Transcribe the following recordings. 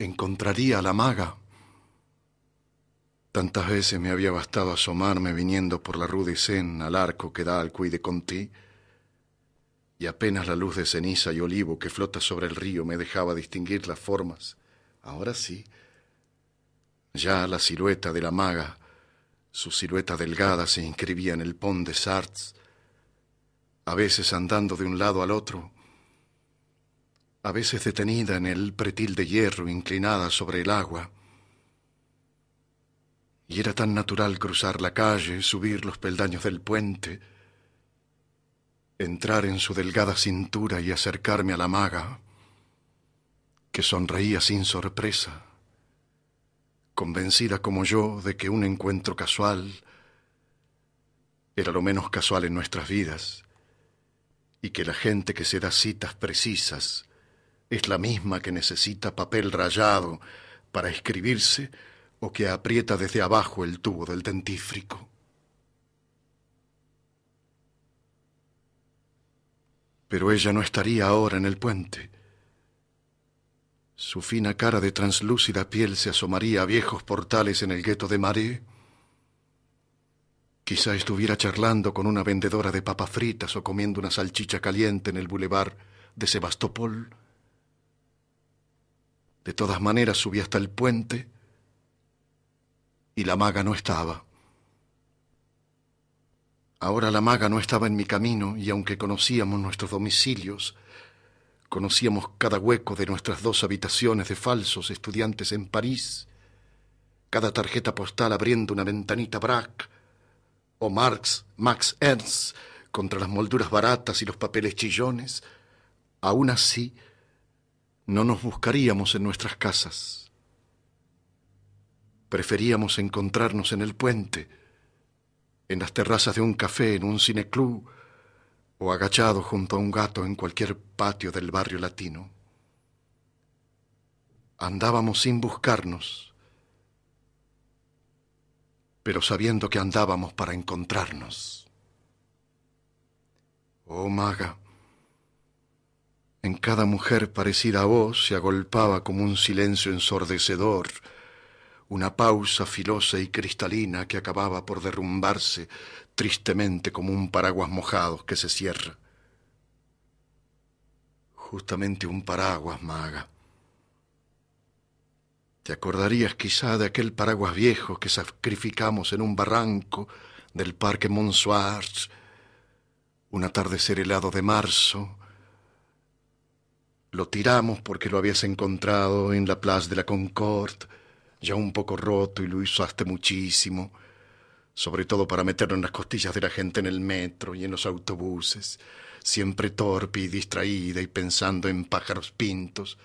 encontraría a la maga. Tantas veces me había bastado asomarme viniendo por la rue de al arco que da al cuide de Conti, y apenas la luz de ceniza y olivo que flota sobre el río me dejaba distinguir las formas. Ahora sí, ya la silueta de la maga, su silueta delgada se inscribía en el pont de Sartz, a veces andando de un lado al otro, a veces detenida en el pretil de hierro inclinada sobre el agua. Y era tan natural cruzar la calle, subir los peldaños del puente, entrar en su delgada cintura y acercarme a la maga, que sonreía sin sorpresa, convencida como yo de que un encuentro casual era lo menos casual en nuestras vidas, y que la gente que se da citas precisas es la misma que necesita papel rayado para escribirse o que aprieta desde abajo el tubo del dentífrico. Pero ella no estaría ahora en el puente. Su fina cara de translúcida piel se asomaría a viejos portales en el gueto de Maré. Quizá estuviera charlando con una vendedora de papas fritas o comiendo una salchicha caliente en el bulevar de Sebastopol. De todas maneras subí hasta el puente y la maga no estaba. Ahora la maga no estaba en mi camino y aunque conocíamos nuestros domicilios, conocíamos cada hueco de nuestras dos habitaciones de falsos estudiantes en París, cada tarjeta postal abriendo una ventanita Brack o Marx, Max Ernst contra las molduras baratas y los papeles chillones, aún así no nos buscaríamos en nuestras casas. Preferíamos encontrarnos en el puente, en las terrazas de un café, en un cineclub o agachado junto a un gato en cualquier patio del barrio latino. Andábamos sin buscarnos, pero sabiendo que andábamos para encontrarnos. Oh maga, en cada mujer parecida a vos se agolpaba como un silencio ensordecedor, una pausa filosa y cristalina que acababa por derrumbarse tristemente como un paraguas mojado que se cierra. Justamente un paraguas, maga. Te acordarías quizá de aquel paraguas viejo que sacrificamos en un barranco del Parque Montsoir, un atardecer helado de marzo, lo tiramos porque lo habías encontrado en la Plaza de la Concorde, ya un poco roto y lo usaste muchísimo, sobre todo para meterlo en las costillas de la gente en el metro y en los autobuses, siempre torpe y distraída y pensando en pájaros pintos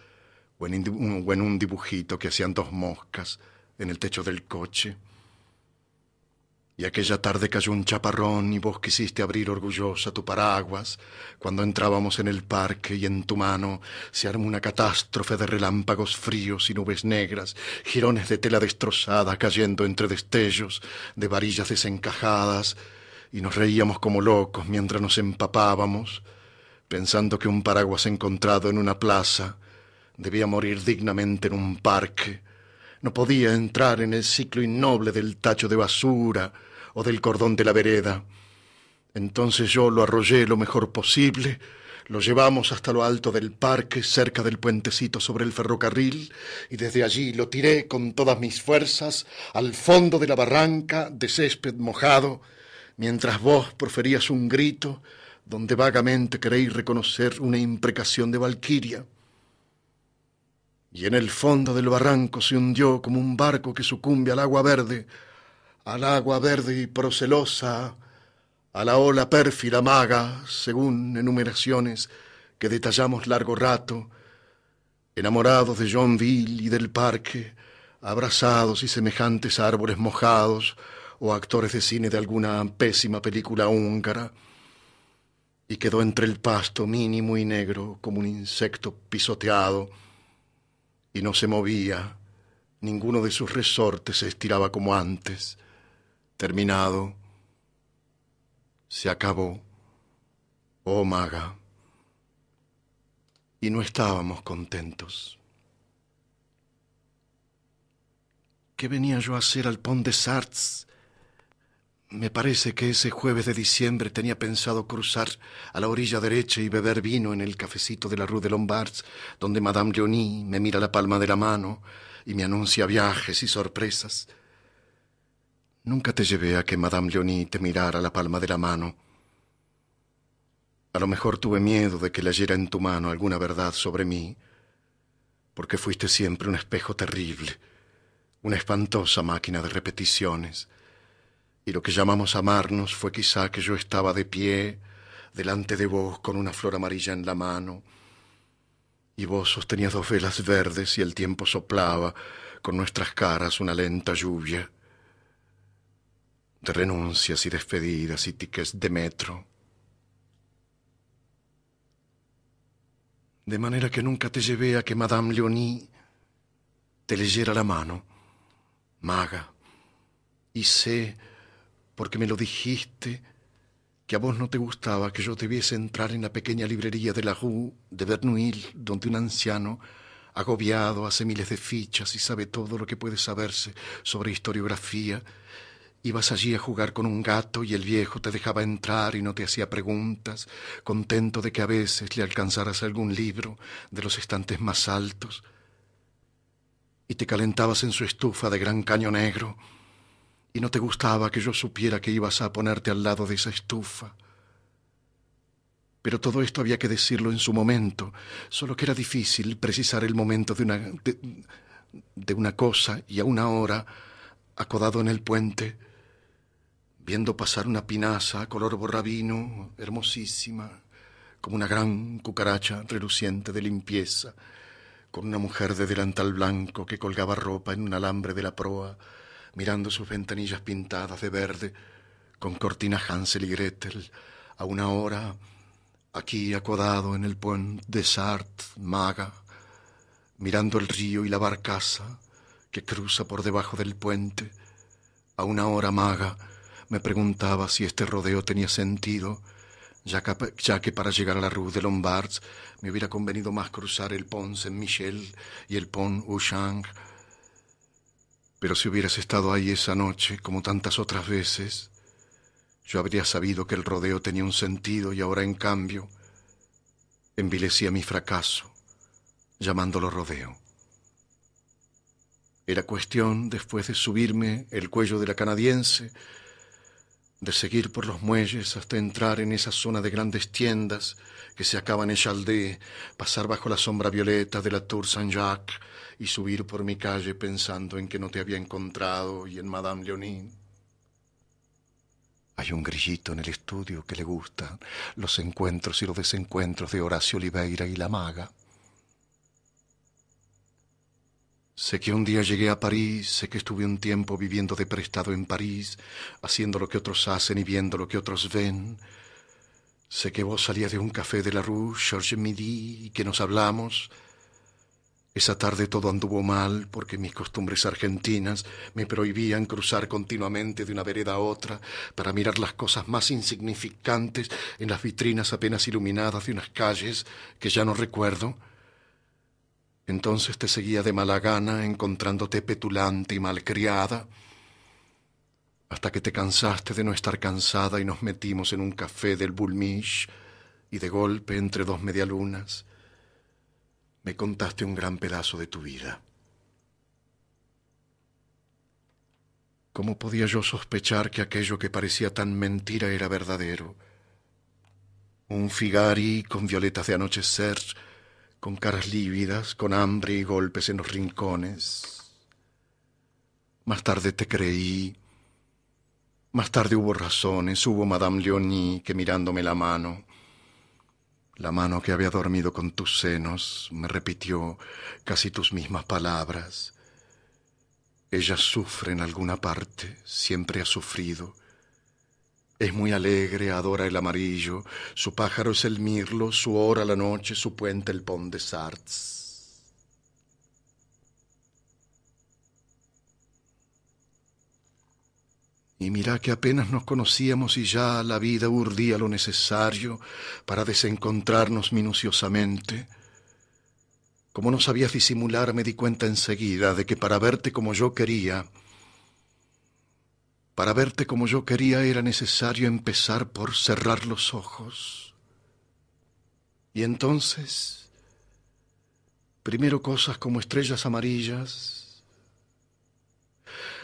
o en un dibujito que hacían dos moscas en el techo del coche. Y aquella tarde cayó un chaparrón y vos quisiste abrir orgullosa tu paraguas cuando entrábamos en el parque y en tu mano se armó una catástrofe de relámpagos fríos y nubes negras, jirones de tela destrozada cayendo entre destellos de varillas desencajadas y nos reíamos como locos mientras nos empapábamos, pensando que un paraguas encontrado en una plaza debía morir dignamente en un parque no podía entrar en el ciclo innoble del tacho de basura o del cordón de la vereda. Entonces yo lo arrollé lo mejor posible, lo llevamos hasta lo alto del parque, cerca del puentecito sobre el ferrocarril, y desde allí lo tiré con todas mis fuerzas al fondo de la barranca de césped mojado, mientras vos proferías un grito donde vagamente queréis reconocer una imprecación de Valquiria y en el fondo del barranco se hundió como un barco que sucumbe al agua verde, al agua verde y procelosa, a la ola pérfida maga, según enumeraciones que detallamos largo rato, enamorados de Johnville y del parque, abrazados y semejantes árboles mojados o actores de cine de alguna pésima película húngara, y quedó entre el pasto mínimo y negro como un insecto pisoteado y no se movía, ninguno de sus resortes se estiraba como antes. Terminado, se acabó, oh maga, y no estábamos contentos. ¿Qué venía yo a hacer al pont de Sartz me parece que ese jueves de diciembre tenía pensado cruzar a la orilla derecha y beber vino en el cafecito de la Rue de Lombards, donde Madame Leonie me mira la palma de la mano y me anuncia viajes y sorpresas. Nunca te llevé a que Madame Leonie te mirara la palma de la mano. A lo mejor tuve miedo de que leyera en tu mano alguna verdad sobre mí, porque fuiste siempre un espejo terrible, una espantosa máquina de repeticiones y lo que llamamos amarnos fue quizá que yo estaba de pie delante de vos con una flor amarilla en la mano, y vos sostenías dos velas verdes y el tiempo soplaba con nuestras caras una lenta lluvia de renuncias y despedidas y tiques de metro. De manera que nunca te llevé a que Madame Leonie te leyera la mano, maga, y sé porque me lo dijiste, que a vos no te gustaba que yo te viese entrar en la pequeña librería de la Rue de Bernouil, donde un anciano, agobiado, hace miles de fichas y sabe todo lo que puede saberse sobre historiografía. Ibas allí a jugar con un gato y el viejo te dejaba entrar y no te hacía preguntas, contento de que a veces le alcanzaras algún libro de los estantes más altos. Y te calentabas en su estufa de gran caño negro y no te gustaba que yo supiera que ibas a ponerte al lado de esa estufa. Pero todo esto había que decirlo en su momento, solo que era difícil precisar el momento de una, de, una cosa y a una hora, acodado en el puente, viendo pasar una pinaza color borrabino, hermosísima, como una gran cucaracha reluciente de limpieza, con una mujer de delantal blanco que colgaba ropa en un alambre de la proa, mirando sus ventanillas pintadas de verde, con cortinas Hansel y Gretel, a una hora, aquí acodado en el pont de Sart, maga, mirando el río y la barcaza que cruza por debajo del puente, a una hora maga, me preguntaba si este rodeo tenía sentido, ya que, para llegar a la Rue de Lombards me hubiera convenido más cruzar el Pont Saint-Michel y el Pont Auchan pero si hubieras estado ahí esa noche, como tantas otras veces, yo habría sabido que el rodeo tenía un sentido y ahora, en cambio, envilecía mi fracaso, llamándolo rodeo. Era cuestión, después de subirme el cuello de la canadiense, de seguir por los muelles hasta entrar en esa zona de grandes tiendas que se acaban en Chaldé, pasar bajo la sombra violeta de la Tour Saint-Jacques y subir por mi calle pensando en que no te había encontrado y en Madame Leonine. Hay un grillito en el estudio que le gusta los encuentros y los desencuentros de Horacio Oliveira y la maga. Sé que un día llegué a París, sé que estuve un tiempo viviendo de prestado en París, haciendo lo que otros hacen y viendo lo que otros ven. Sé que vos salías de un café de la Rue Georges Midi y que nos hablamos. Esa tarde todo anduvo mal porque mis costumbres argentinas me prohibían cruzar continuamente de una vereda a otra para mirar las cosas más insignificantes en las vitrinas apenas iluminadas de unas calles que ya no recuerdo. Entonces te seguía de mala gana, encontrándote petulante y malcriada, hasta que te cansaste de no estar cansada y nos metimos en un café del Bulmish y de golpe entre dos medialunas me contaste un gran pedazo de tu vida. ¿Cómo podía yo sospechar que aquello que parecía tan mentira era verdadero? Un figari con violetas de anochecer, con caras lívidas, con hambre y golpes en los rincones. Más tarde te creí. Más tarde hubo razones, hubo Madame Leonie que mirándome la mano, la mano que había dormido con tus senos, me repitió casi tus mismas palabras. Ella sufre en alguna parte, siempre ha sufrido. Es muy alegre, adora el amarillo, su pájaro es el mirlo, su hora la noche, su puente el pont de Sartz. Y mira que apenas nos conocíamos y ya la vida urdía lo necesario para desencontrarnos minuciosamente. Como no sabías disimular, me di cuenta enseguida de que para verte como yo quería, para verte como yo quería era necesario empezar por cerrar los ojos. Y entonces, primero cosas como estrellas amarillas,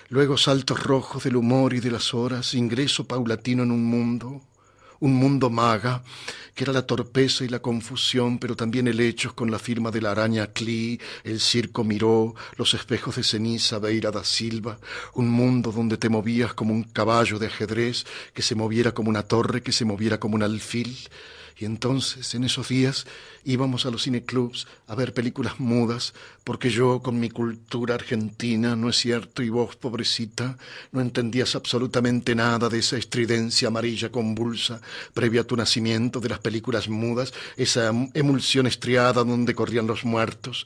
luego saltos rojos del humor y de las horas, ingreso paulatino en un mundo, un mundo maga, que era la torpeza y la confusión, pero también el hecho con la firma de la araña Clee, el circo Miró, los espejos de ceniza Beira da Silva, un mundo donde te movías como un caballo de ajedrez, que se moviera como una torre, que se moviera como un alfil. Y entonces, en esos días, íbamos a los cineclubs a ver películas mudas, porque yo, con mi cultura argentina, no es cierto, y vos, pobrecita, no entendías absolutamente nada de esa estridencia amarilla convulsa previa a tu nacimiento de las películas mudas, esa em, emulsión estriada donde corrían los muertos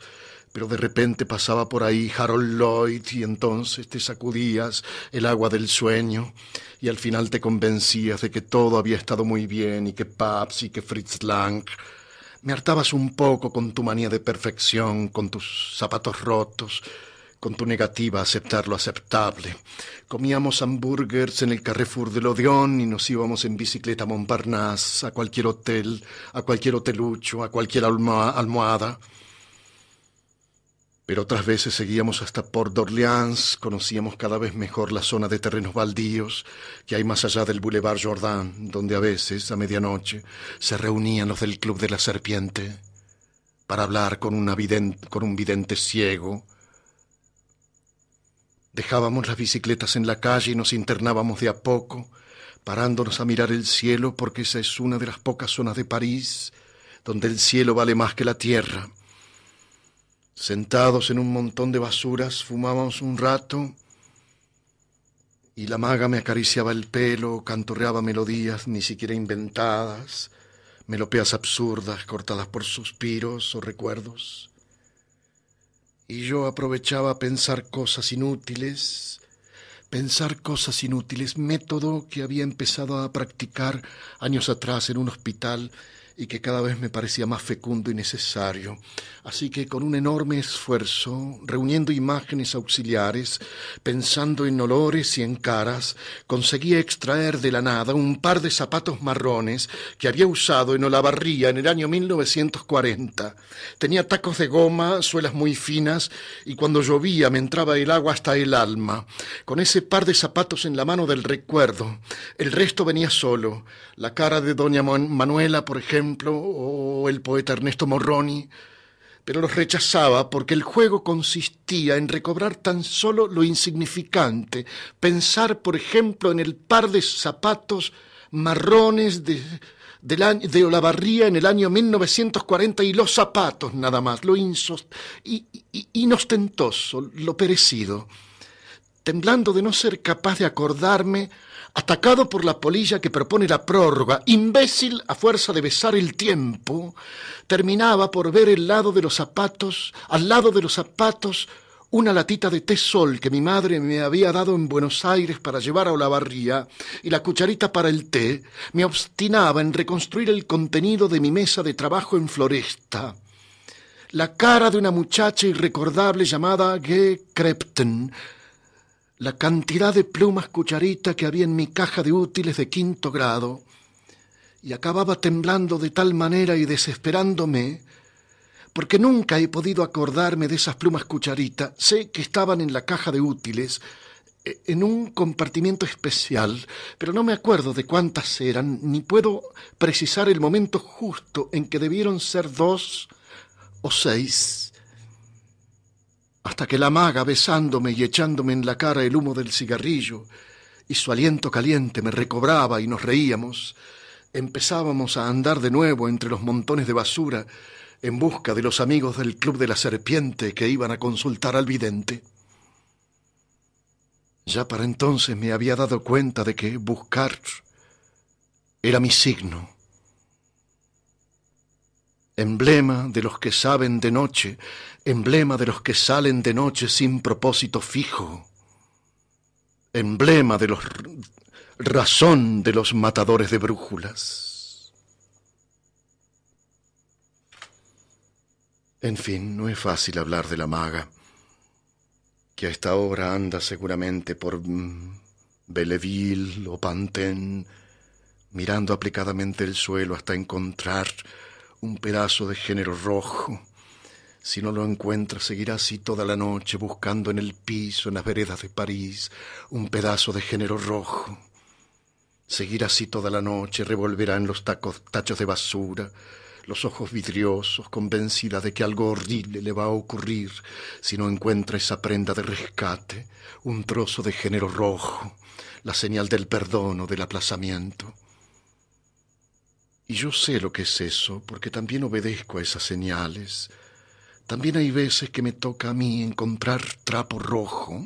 pero de repente pasaba por ahí Harold Lloyd y entonces te sacudías el agua del sueño y al final te convencías de que todo había estado muy bien y que Pabst y que Fritz Lang. Me hartabas un poco con tu manía de perfección, con tus zapatos rotos, con tu negativa a aceptar lo aceptable. Comíamos hamburgers en el Carrefour del Odeón y nos íbamos en bicicleta a Montparnasse, a cualquier hotel, a cualquier hotelucho, a cualquier almohada. Pero otras veces seguíamos hasta Port d'Orleans, conocíamos cada vez mejor la zona de terrenos baldíos que hay más allá del Boulevard Jordan, donde a veces, a medianoche, se reunían los del Club de la Serpiente para hablar con, vidente, con un vidente ciego. Dejábamos las bicicletas en la calle y nos internábamos de a poco, parándonos a mirar el cielo porque esa es una de las pocas zonas de París donde el cielo vale más que la tierra Sentados en un montón de basuras fumábamos un rato y la maga me acariciaba el pelo, cantorreaba melodías ni siquiera inventadas, melopeas absurdas cortadas por suspiros o recuerdos. Y yo aprovechaba a pensar cosas inútiles, pensar cosas inútiles, método que había empezado a practicar años atrás en un hospital y que cada vez me parecía más fecundo y necesario. Así que con un enorme esfuerzo, reuniendo imágenes auxiliares, pensando en olores y en caras, conseguí extraer de la nada un par de zapatos marrones que había usado en Olavarría en el año 1940. Tenía tacos de goma, suelas muy finas y cuando llovía me entraba el agua hasta el alma. Con ese par de zapatos en la mano del recuerdo, el resto venía solo. La cara de doña Manuela, por ejemplo, o el poeta Ernesto Morroni, pero los rechazaba porque el juego consistía en recobrar tan solo lo insignificante, pensar, por ejemplo, en el par de zapatos marrones de, Olavarría en el año 1940 y los zapatos nada más, lo inostentoso, lo perecido. Temblando de no ser capaz de acordarme atacado por la polilla que propone la prórroga, imbécil a fuerza de besar el tiempo, terminaba por ver el lado de los zapatos, al lado de los zapatos, una latita de té sol que mi madre me había dado en Buenos Aires para llevar a Olavarría y la cucharita para el té, me obstinaba en reconstruir el contenido de mi mesa de trabajo en Floresta. La cara de una muchacha irrecordable llamada G. Crepton, la cantidad de plumas cucharita que había en mi caja de útiles de quinto grado, y acababa temblando de tal manera y desesperándome, porque nunca he podido acordarme de esas plumas cucharita. Sé que estaban en la caja de útiles, e, en un compartimiento especial, pero no me acuerdo de cuántas eran, ni puedo precisar el momento justo en que debieron ser dos o seis hasta que la maga, besándome y echándome en la cara el humo del cigarrillo, y su aliento caliente me recobraba y nos reíamos, empezábamos a andar de nuevo entre los montones de basura en busca de los amigos del Club de la Serpiente que iban a consultar al vidente. Ya para entonces me había dado cuenta de que buscar era mi signo emblema de los que saben de noche, emblema de los que salen de noche sin propósito fijo, emblema de los razón de los matadores de brújulas. En fin, no es fácil hablar de la maga, que a esta hora anda seguramente por mm, Belleville o Pantén, mirando aplicadamente el suelo hasta encontrar un pedazo de género rojo. Si no lo encuentra seguirá así toda la noche buscando en el piso, en las veredas de París, un pedazo de género rojo. seguirá así toda la noche, revolverá en los tacos, tachos de basura, los ojos vidriosos, convencida de que algo horrible le va a ocurrir si no encuentra esa prenda de rescate, un trozo de género rojo, la señal del perdón o del aplazamiento. Y yo sé lo que es eso, porque también obedezco a esas señales. También hay veces que me toca a mí encontrar trapo rojo.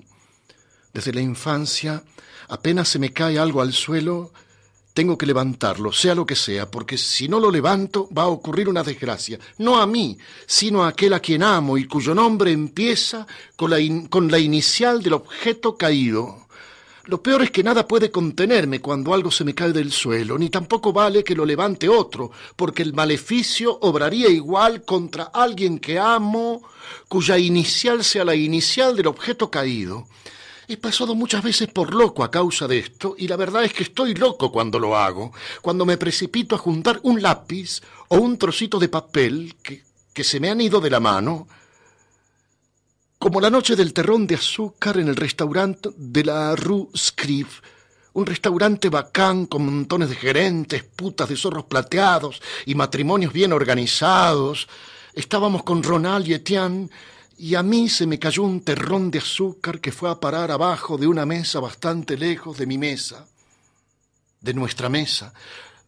Desde la infancia, apenas se me cae algo al suelo, tengo que levantarlo, sea lo que sea, porque si no lo levanto va a ocurrir una desgracia, no a mí, sino a aquel a quien amo y cuyo nombre empieza con la, con la inicial del objeto caído. Lo peor es que nada puede contenerme cuando algo se me cae del suelo, ni tampoco vale que lo levante otro, porque el maleficio obraría igual contra alguien que amo, cuya inicial sea la inicial del objeto caído. He pasado muchas veces por loco a causa de esto, y la verdad es que estoy loco cuando lo hago, cuando me precipito a juntar un lápiz o un trocito de papel que, que se me han ido de la mano, como la noche del terrón de azúcar en el restaurante de la Rue Scribe, Un restaurante bacán con montones de gerentes, putas de zorros plateados y matrimonios bien organizados. Estábamos con Ronald y Etienne y a mí se me cayó un terrón de azúcar que fue a parar abajo de una mesa bastante lejos de mi mesa, de nuestra mesa.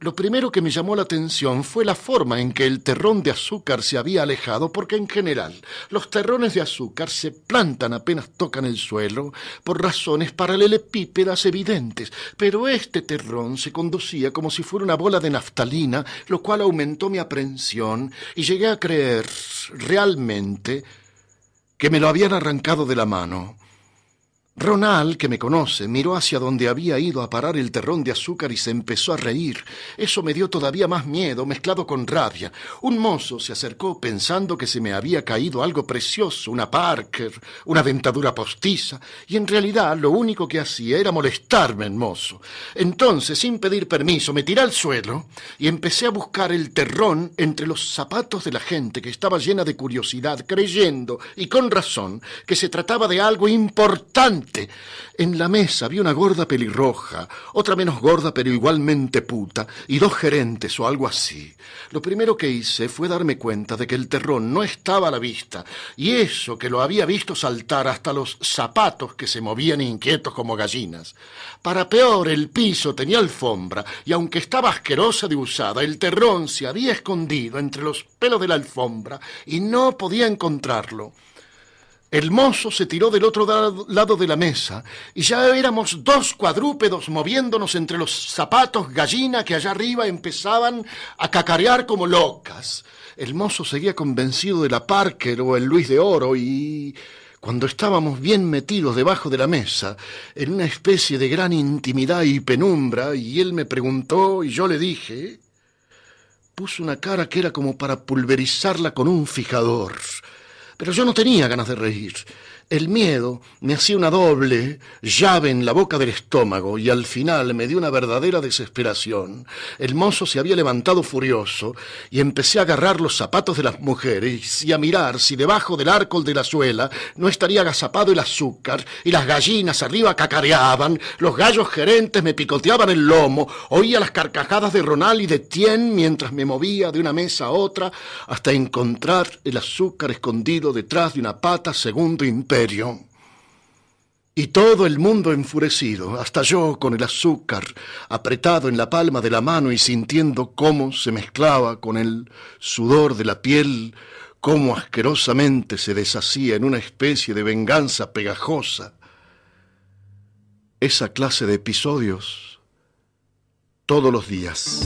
Lo primero que me llamó la atención fue la forma en que el terrón de azúcar se había alejado, porque en general los terrones de azúcar se plantan apenas tocan el suelo por razones paralelepípedas evidentes, pero este terrón se conducía como si fuera una bola de naftalina, lo cual aumentó mi aprensión y llegué a creer realmente que me lo habían arrancado de la mano. Ronald, que me conoce, miró hacia donde había ido a parar el terrón de azúcar y se empezó a reír. Eso me dio todavía más miedo, mezclado con rabia. Un mozo se acercó pensando que se me había caído algo precioso, una Parker, una dentadura postiza, y en realidad lo único que hacía era molestarme el mozo. Entonces, sin pedir permiso, me tiré al suelo y empecé a buscar el terrón entre los zapatos de la gente que estaba llena de curiosidad, creyendo, y con razón, que se trataba de algo importante en la mesa vi una gorda pelirroja, otra menos gorda pero igualmente puta, y dos gerentes o algo así. Lo primero que hice fue darme cuenta de que el terrón no estaba a la vista, y eso que lo había visto saltar hasta los zapatos que se movían inquietos como gallinas. Para peor, el piso tenía alfombra, y aunque estaba asquerosa de usada, el terrón se había escondido entre los pelos de la alfombra y no podía encontrarlo. El mozo se tiró del otro lado de la mesa y ya éramos dos cuadrúpedos moviéndonos entre los zapatos gallina que allá arriba empezaban a cacarear como locas. El mozo seguía convencido de la Parker o el Luis de Oro y... Cuando estábamos bien metidos debajo de la mesa, en una especie de gran intimidad y penumbra, y él me preguntó y yo le dije, puso una cara que era como para pulverizarla con un fijador. Pero yo no tenía ganas de reír. El miedo me hacía una doble llave en la boca del estómago y al final me dio una verdadera desesperación. El mozo se había levantado furioso y empecé a agarrar los zapatos de las mujeres y a mirar si debajo del arco de la suela no estaría agazapado el azúcar y las gallinas arriba cacareaban, los gallos gerentes me picoteaban el lomo, oía las carcajadas de Ronald y de Tien mientras me movía de una mesa a otra hasta encontrar el azúcar escondido detrás de una pata segundo imperio y todo el mundo enfurecido, hasta yo con el azúcar apretado en la palma de la mano y sintiendo cómo se mezclaba con el sudor de la piel, cómo asquerosamente se deshacía en una especie de venganza pegajosa. Esa clase de episodios todos los días.